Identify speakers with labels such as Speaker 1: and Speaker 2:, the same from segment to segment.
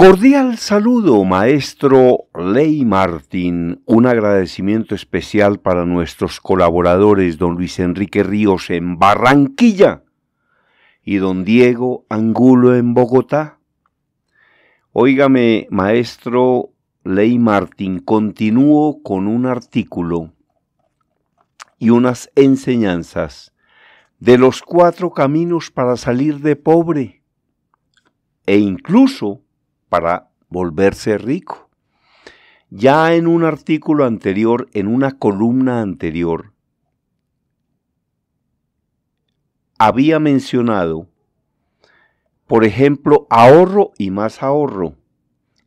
Speaker 1: Cordial saludo, maestro Ley Martín. Un agradecimiento especial para nuestros colaboradores, don Luis Enrique Ríos en Barranquilla y don Diego Angulo en Bogotá. Óigame, maestro Ley Martín, continúo con un artículo y unas enseñanzas de los cuatro caminos para salir de pobre e incluso para volverse rico. Ya en un artículo anterior, en una columna anterior, había mencionado, por ejemplo, ahorro y más ahorro.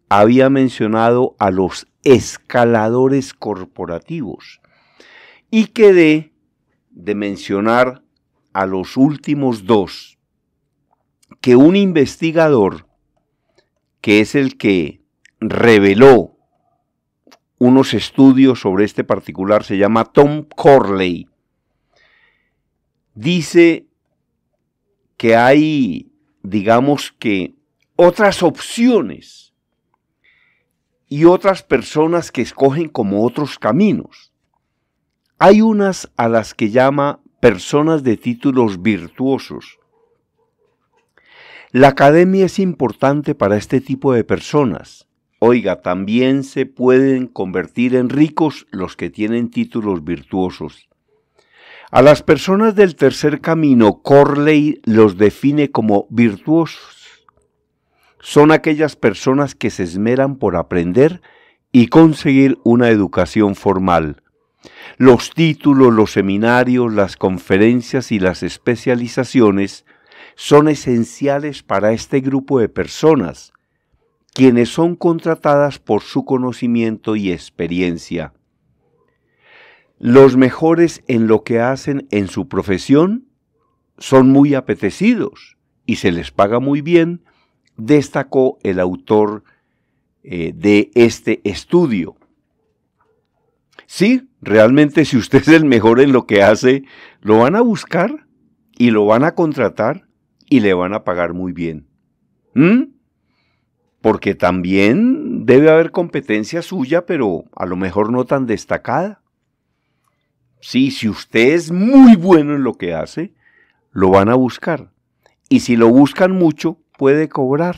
Speaker 1: Había mencionado a los escaladores corporativos y quedé de mencionar a los últimos dos que un investigador que es el que reveló unos estudios sobre este particular, se llama Tom Corley, dice que hay, digamos que, otras opciones y otras personas que escogen como otros caminos. Hay unas a las que llama personas de títulos virtuosos, la academia es importante para este tipo de personas. Oiga, también se pueden convertir en ricos los que tienen títulos virtuosos. A las personas del tercer camino, Corley los define como virtuosos. Son aquellas personas que se esmeran por aprender y conseguir una educación formal. Los títulos, los seminarios, las conferencias y las especializaciones son esenciales para este grupo de personas, quienes son contratadas por su conocimiento y experiencia. Los mejores en lo que hacen en su profesión son muy apetecidos y se les paga muy bien, destacó el autor eh, de este estudio. Sí, realmente si usted es el mejor en lo que hace, lo van a buscar y lo van a contratar y le van a pagar muy bien. ¿Mm? Porque también debe haber competencia suya, pero a lo mejor no tan destacada. Sí, si usted es muy bueno en lo que hace, lo van a buscar. Y si lo buscan mucho, puede cobrar.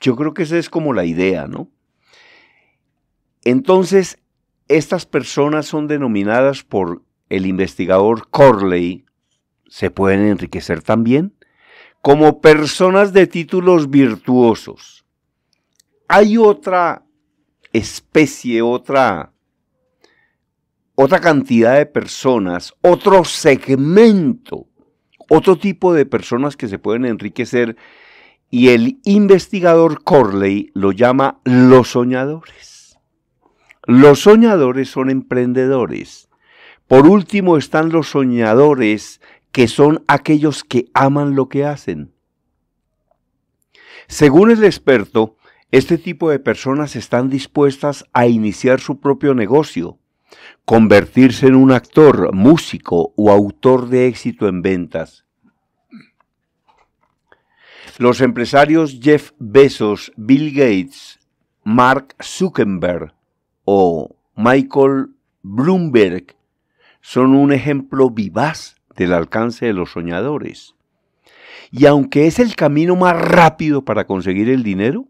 Speaker 1: Yo creo que esa es como la idea, ¿no? Entonces, estas personas son denominadas por el investigador Corley, ¿se pueden enriquecer también? como personas de títulos virtuosos. Hay otra especie, otra, otra cantidad de personas, otro segmento, otro tipo de personas que se pueden enriquecer y el investigador Corley lo llama los soñadores. Los soñadores son emprendedores. Por último están los soñadores que son aquellos que aman lo que hacen. Según el experto, este tipo de personas están dispuestas a iniciar su propio negocio, convertirse en un actor, músico o autor de éxito en ventas. Los empresarios Jeff Bezos, Bill Gates, Mark Zuckerberg o Michael Bloomberg son un ejemplo vivaz del alcance de los soñadores. Y aunque es el camino más rápido para conseguir el dinero,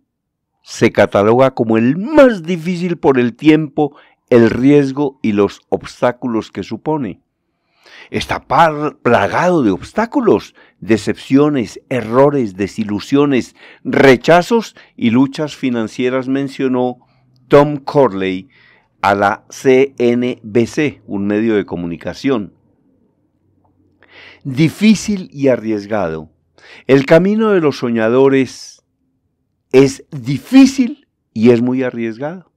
Speaker 1: se cataloga como el más difícil por el tiempo, el riesgo y los obstáculos que supone. Está plagado de obstáculos, decepciones, errores, desilusiones, rechazos y luchas financieras, mencionó Tom Corley a la CNBC, un medio de comunicación difícil y arriesgado. El camino de los soñadores es difícil y es muy arriesgado.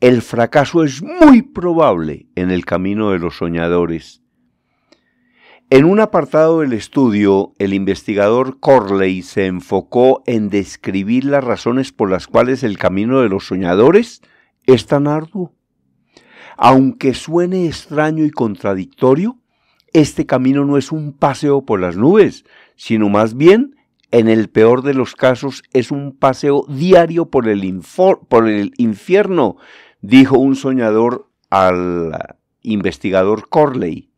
Speaker 1: El fracaso es muy probable en el camino de los soñadores. En un apartado del estudio, el investigador Corley se enfocó en describir las razones por las cuales el camino de los soñadores es tan arduo. Aunque suene extraño y contradictorio, este camino no es un paseo por las nubes, sino más bien, en el peor de los casos, es un paseo diario por el, infierno, dijo un soñador al investigador Corley.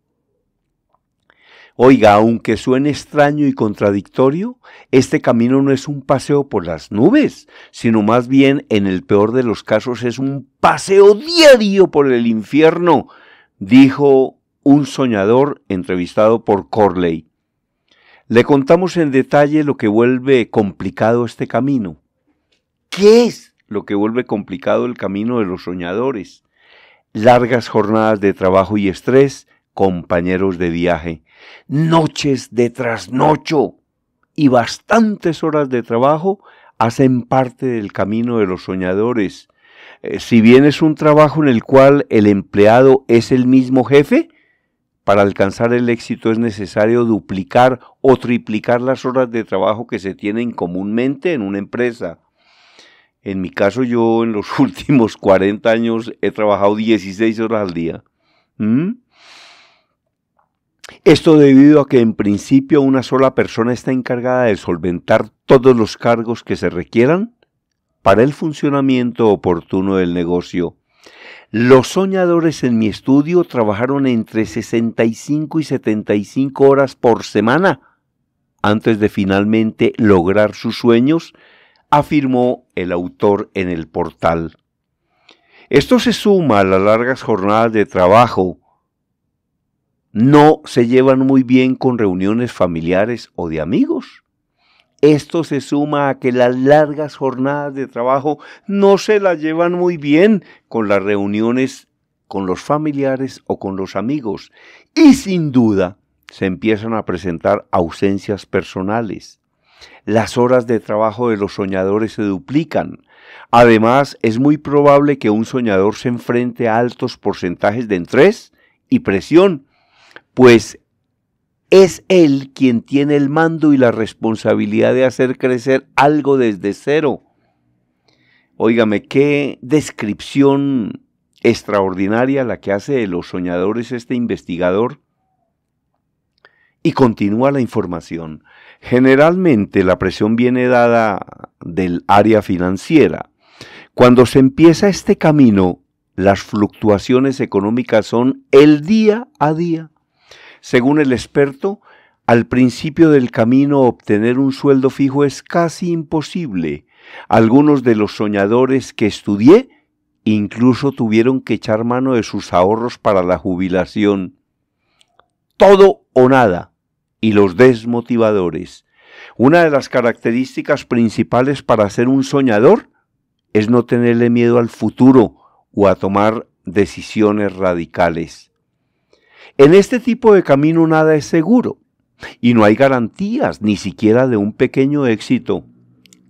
Speaker 1: Oiga, aunque suene extraño y contradictorio, este camino no es un paseo por las nubes, sino más bien, en el peor de los casos, es un paseo diario por el infierno, dijo un soñador entrevistado por Corley. Le contamos en detalle lo que vuelve complicado este camino. ¿Qué es lo que vuelve complicado el camino de los soñadores? Largas jornadas de trabajo y estrés, compañeros de viaje, noches de trasnocho y bastantes horas de trabajo hacen parte del camino de los soñadores. Eh, si bien es un trabajo en el cual el empleado es el mismo jefe, para alcanzar el éxito es necesario duplicar o triplicar las horas de trabajo que se tienen comúnmente en una empresa. En mi caso yo en los últimos 40 años he trabajado 16 horas al día. ¿Mm? Esto debido a que en principio una sola persona está encargada de solventar todos los cargos que se requieran para el funcionamiento oportuno del negocio. Los soñadores en mi estudio trabajaron entre 65 y 75 horas por semana antes de finalmente lograr sus sueños, afirmó el autor en el portal. Esto se suma a las largas jornadas de trabajo. No se llevan muy bien con reuniones familiares o de amigos. Esto se suma a que las largas jornadas de trabajo no se las llevan muy bien con las reuniones con los familiares o con los amigos y sin duda se empiezan a presentar ausencias personales. Las horas de trabajo de los soñadores se duplican. Además, es muy probable que un soñador se enfrente a altos porcentajes de estrés y presión, pues es Él quien tiene el mando y la responsabilidad de hacer crecer algo desde cero. Óigame, qué descripción extraordinaria la que hace de los soñadores este investigador. Y continúa la información. Generalmente la presión viene dada del área financiera. Cuando se empieza este camino, las fluctuaciones económicas son el día a día según el experto, al principio del camino obtener un sueldo fijo es casi imposible. Algunos de los soñadores que estudié incluso tuvieron que echar mano de sus ahorros para la jubilación. Todo o nada. Y los desmotivadores. Una de las características principales para ser un soñador es no tenerle miedo al futuro o a tomar decisiones radicales. En este tipo de camino nada es seguro y no hay garantías ni siquiera de un pequeño éxito.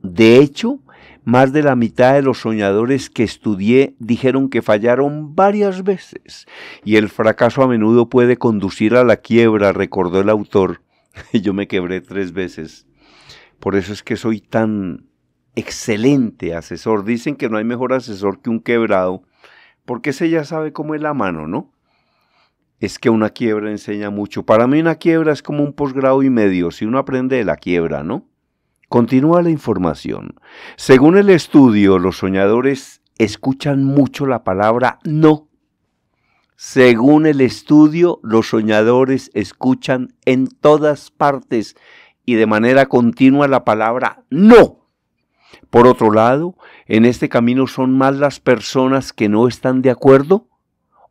Speaker 1: De hecho, más de la mitad de los soñadores que estudié dijeron que fallaron varias veces y el fracaso a menudo puede conducir a la quiebra, recordó el autor. Yo me quebré tres veces. Por eso es que soy tan excelente asesor. Dicen que no hay mejor asesor que un quebrado, porque ese ya sabe cómo es la mano, ¿no? es que una quiebra enseña mucho. Para mí una quiebra es como un posgrado y medio, si uno aprende de la quiebra, ¿no? Continúa la información. Según el estudio, los soñadores escuchan mucho la palabra no. Según el estudio, los soñadores escuchan en todas partes y de manera continua la palabra no. Por otro lado, en este camino son más las personas que no están de acuerdo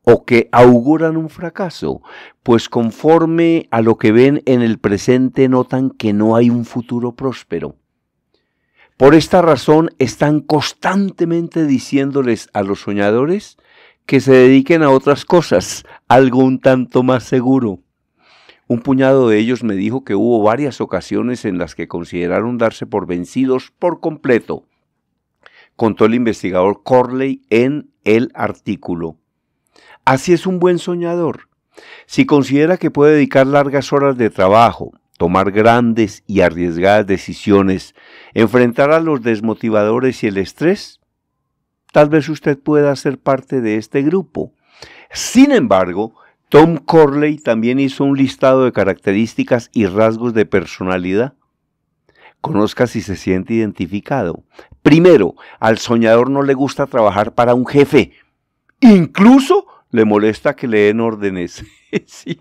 Speaker 1: o que auguran un fracaso, pues conforme a lo que ven en el presente notan que no hay un futuro próspero. Por esta razón están constantemente diciéndoles a los soñadores que se dediquen a otras cosas, algo un tanto más seguro. Un puñado de ellos me dijo que hubo varias ocasiones en las que consideraron darse por vencidos por completo, contó el investigador Corley en el artículo. Así es un buen soñador. Si considera que puede dedicar largas horas de trabajo, tomar grandes y arriesgadas decisiones, enfrentar a los desmotivadores y el estrés, tal vez usted pueda ser parte de este grupo. Sin embargo, Tom Corley también hizo un listado de características y rasgos de personalidad. Conozca si se siente identificado. Primero, al soñador no le gusta trabajar para un jefe, Incluso le molesta que le den órdenes. sí.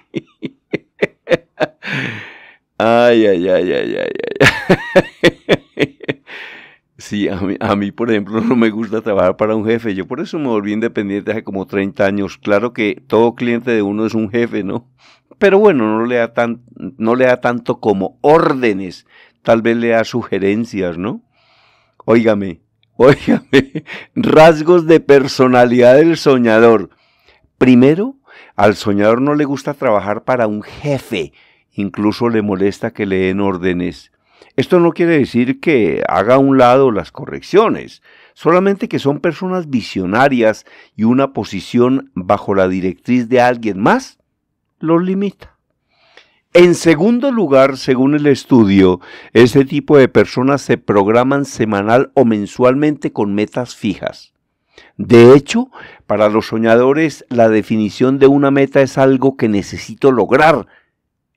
Speaker 1: Ay, ay, ay, ay, ay, ay. Sí, a mí, por ejemplo, no me gusta trabajar para un jefe. Yo por eso me volví independiente hace como 30 años. Claro que todo cliente de uno es un jefe, ¿no? Pero bueno, no le da, tan, no le da tanto como órdenes. Tal vez le da sugerencias, ¿no? Óigame, óigame, rasgos de personalidad del soñador. Primero, al soñador no le gusta trabajar para un jefe, incluso le molesta que le den órdenes. Esto no quiere decir que haga a un lado las correcciones, solamente que son personas visionarias y una posición bajo la directriz de alguien más los limita. En segundo lugar, según el estudio, ese tipo de personas se programan semanal o mensualmente con metas fijas. De hecho, para los soñadores, la definición de una meta es algo que necesito lograr,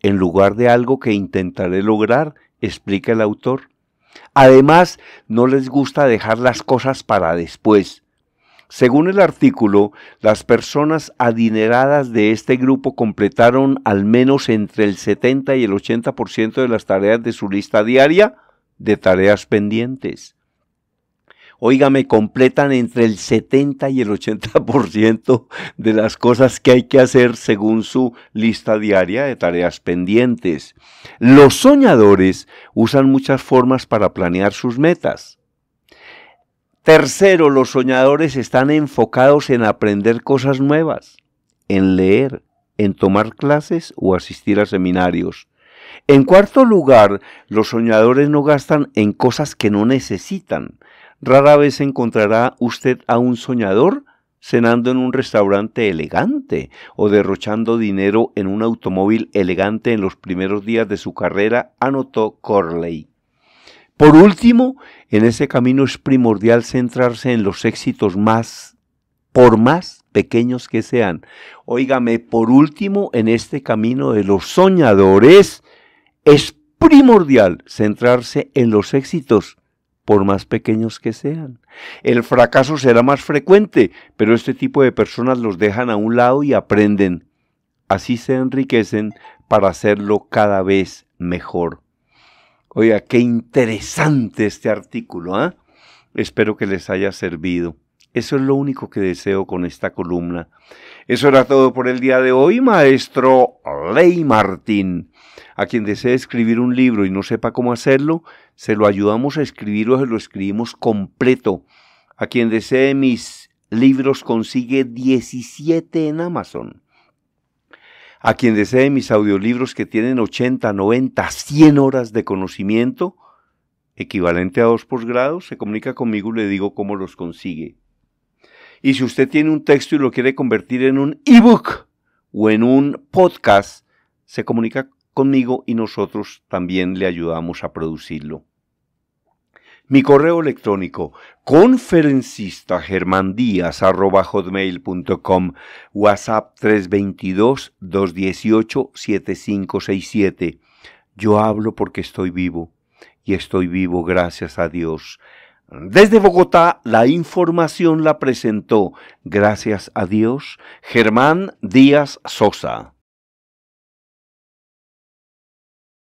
Speaker 1: en lugar de algo que intentaré lograr, explica el autor. Además, no les gusta dejar las cosas para después. Según el artículo, las personas adineradas de este grupo completaron al menos entre el 70 y el 80% de las tareas de su lista diaria de tareas pendientes. Óigame, completan entre el 70 y el 80% de las cosas que hay que hacer según su lista diaria de tareas pendientes. Los soñadores usan muchas formas para planear sus metas. Tercero, los soñadores están enfocados en aprender cosas nuevas, en leer, en tomar clases o asistir a seminarios. En cuarto lugar, los soñadores no gastan en cosas que no necesitan. Rara vez encontrará usted a un soñador cenando en un restaurante elegante o derrochando dinero en un automóvil elegante en los primeros días de su carrera, anotó Corley. Por último, en ese camino es primordial centrarse en los éxitos más, por más pequeños que sean. Óigame, por último, en este camino de los soñadores es primordial centrarse en los éxitos por más pequeños que sean. El fracaso será más frecuente, pero este tipo de personas los dejan a un lado y aprenden. Así se enriquecen para hacerlo cada vez mejor. Oiga, qué interesante este artículo, ¿ah? Espero que les haya servido. Eso es lo único que deseo con esta columna. Eso era todo por el día de hoy, maestro Ley Martín. A quien desee escribir un libro y no sepa cómo hacerlo, se lo ayudamos a escribir o se lo escribimos completo. A quien desee mis libros consigue 17 en Amazon a quien desee mis audiolibros que tienen 80, 90, 100 horas de conocimiento, equivalente a dos posgrados, se comunica conmigo y le digo cómo los consigue. Y si usted tiene un texto y lo quiere convertir en un ebook o en un podcast, se comunica conmigo y nosotros también le ayudamos a producirlo. Mi correo electrónico conferencista com, WhatsApp 322-218-7567. Yo hablo porque estoy vivo y estoy vivo gracias a Dios. Desde Bogotá, la información la presentó, gracias a Dios, Germán Díaz Sosa.